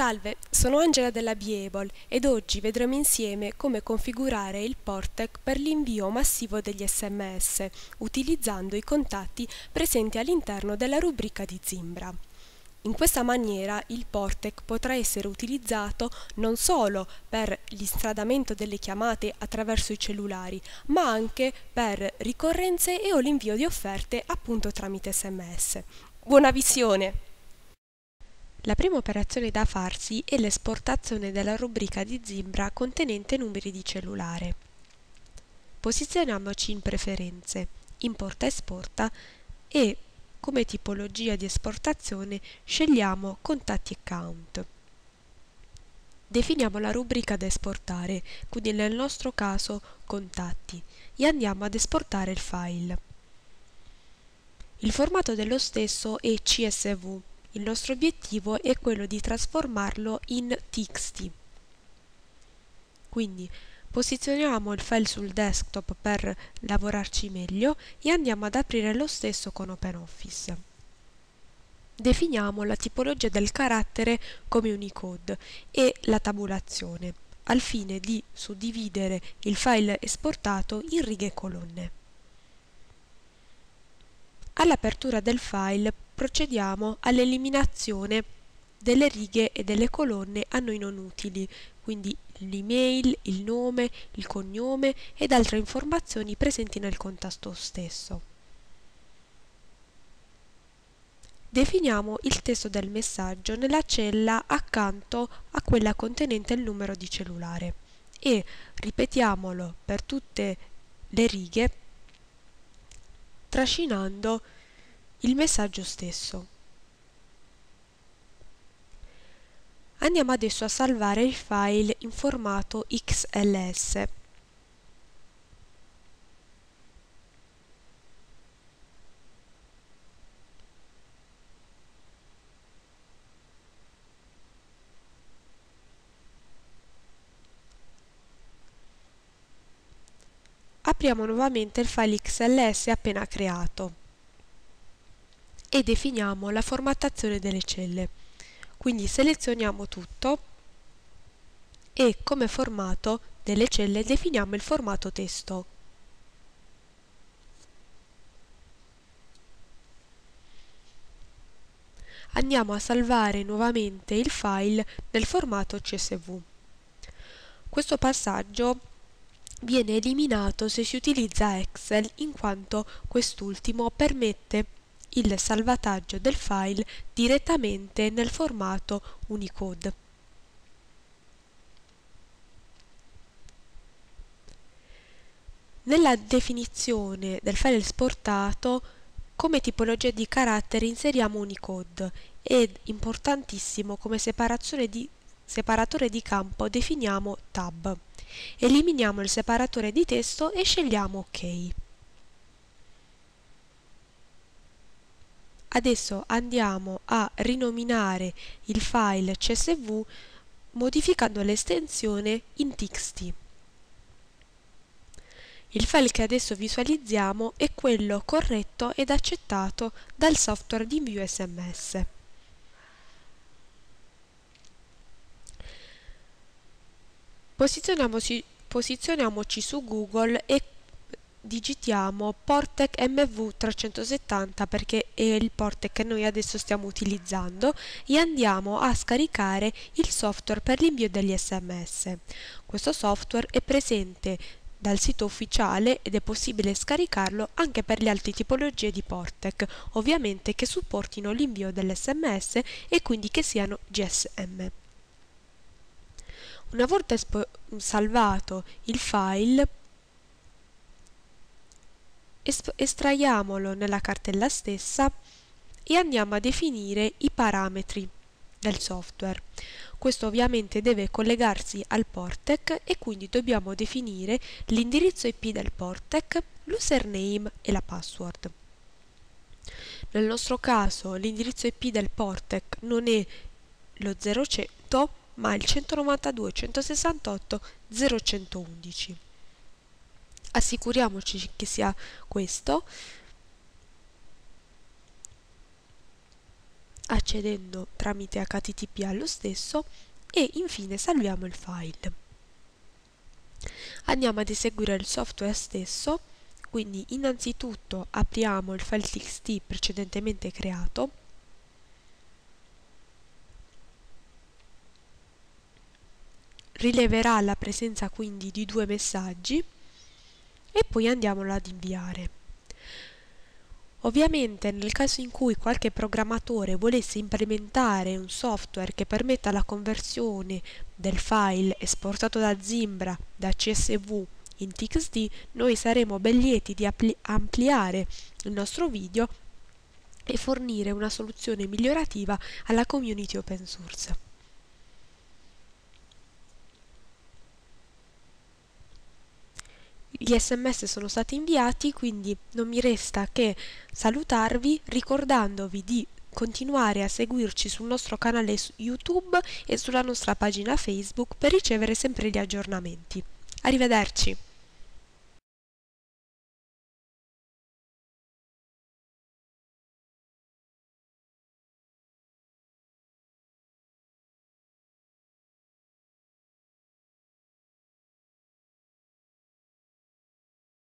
Salve, sono Angela della Biebol ed oggi vedremo insieme come configurare il Portec per l'invio massivo degli sms utilizzando i contatti presenti all'interno della rubrica di Zimbra. In questa maniera il Portec potrà essere utilizzato non solo per l'instradamento delle chiamate attraverso i cellulari, ma anche per ricorrenze e o l'invio di offerte appunto tramite sms. Buona visione! La prima operazione da farsi è l'esportazione della rubrica di Zimbra contenente numeri di cellulare. Posizioniamoci in Preferenze, Importa Esporta e, come tipologia di esportazione, scegliamo Contatti Account. Definiamo la rubrica da esportare, quindi nel nostro caso Contatti, e andiamo ad esportare il file. Il formato dello stesso è CSV, il nostro obiettivo è quello di trasformarlo in txt. Quindi posizioniamo il file sul desktop per lavorarci meglio e andiamo ad aprire lo stesso con OpenOffice. Definiamo la tipologia del carattere come Unicode e la tabulazione, al fine di suddividere il file esportato in righe e colonne. All'apertura del file procediamo all'eliminazione delle righe e delle colonne a noi non utili, quindi l'email, il nome, il cognome ed altre informazioni presenti nel contesto stesso. Definiamo il testo del messaggio nella cella accanto a quella contenente il numero di cellulare e ripetiamolo per tutte le righe trascinando il il messaggio stesso. Andiamo adesso a salvare il file in formato XLS. Apriamo nuovamente il file XLS appena creato e definiamo la formattazione delle celle. Quindi selezioniamo tutto e come formato delle celle definiamo il formato testo. Andiamo a salvare nuovamente il file nel formato CSV. Questo passaggio viene eliminato se si utilizza Excel in quanto quest'ultimo permette il salvataggio del file direttamente nel formato Unicode. Nella definizione del file esportato, come tipologia di carattere inseriamo Unicode ed, importantissimo, come di, separatore di campo definiamo Tab. Eliminiamo il separatore di testo e scegliamo OK. adesso andiamo a rinominare il file csv modificando l'estensione in txt. Il file che adesso visualizziamo è quello corretto ed accettato dal software di invio SMS. Posizioniamoci, posizioniamoci su Google e digitiamo Portec MV370 perché è il Portec che noi adesso stiamo utilizzando e andiamo a scaricare il software per l'invio degli sms. Questo software è presente dal sito ufficiale ed è possibile scaricarlo anche per le altre tipologie di Portec, ovviamente che supportino l'invio dell'SMS e quindi che siano GSM. Una volta salvato il file estraiamolo nella cartella stessa e andiamo a definire i parametri del software. Questo ovviamente deve collegarsi al Portec e quindi dobbiamo definire l'indirizzo IP del Portec, l'username e la password. Nel nostro caso l'indirizzo IP del Portec non è lo 0100 ma il 192.168.0.111 assicuriamoci che sia questo accedendo tramite http allo stesso e infine salviamo il file andiamo ad eseguire il software stesso quindi innanzitutto apriamo il file txt precedentemente creato rileverà la presenza quindi di due messaggi poi andiamolo ad inviare. Ovviamente nel caso in cui qualche programmatore volesse implementare un software che permetta la conversione del file esportato da Zimbra da CSV in TXD, noi saremo ben lieti di ampliare il nostro video e fornire una soluzione migliorativa alla community open source. gli sms sono stati inviati, quindi non mi resta che salutarvi ricordandovi di continuare a seguirci sul nostro canale YouTube e sulla nostra pagina Facebook per ricevere sempre gli aggiornamenti. Arrivederci!